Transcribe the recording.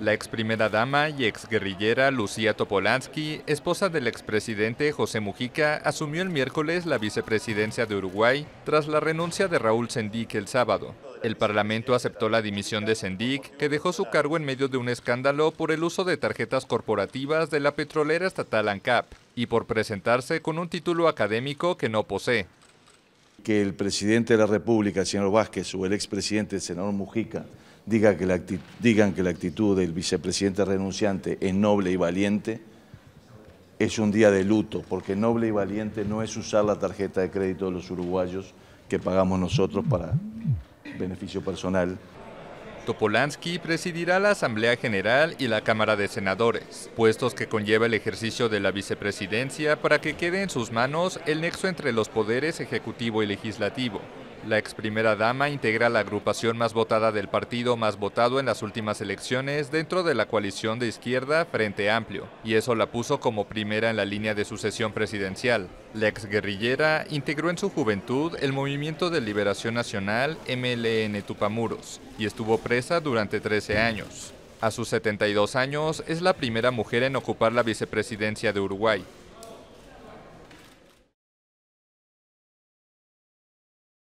La ex primera dama y ex guerrillera Lucía Topolansky, esposa del expresidente José Mujica, asumió el miércoles la vicepresidencia de Uruguay tras la renuncia de Raúl Sendic el sábado. El Parlamento aceptó la dimisión de Sendic, que dejó su cargo en medio de un escándalo por el uso de tarjetas corporativas de la petrolera estatal ANCAP y por presentarse con un título académico que no posee que el presidente de la República, el señor Vázquez, o el expresidente, el senador Mujica, diga que digan que la actitud del vicepresidente renunciante es noble y valiente, es un día de luto, porque noble y valiente no es usar la tarjeta de crédito de los uruguayos que pagamos nosotros para beneficio personal. Topolansky presidirá la Asamblea General y la Cámara de Senadores, puestos que conlleva el ejercicio de la vicepresidencia para que quede en sus manos el nexo entre los poderes ejecutivo y legislativo. La ex primera dama integra la agrupación más votada del partido más votado en las últimas elecciones dentro de la coalición de izquierda Frente Amplio, y eso la puso como primera en la línea de sucesión presidencial. La ex guerrillera integró en su juventud el Movimiento de Liberación Nacional MLN Tupamuros y estuvo presa durante 13 años. A sus 72 años es la primera mujer en ocupar la vicepresidencia de Uruguay,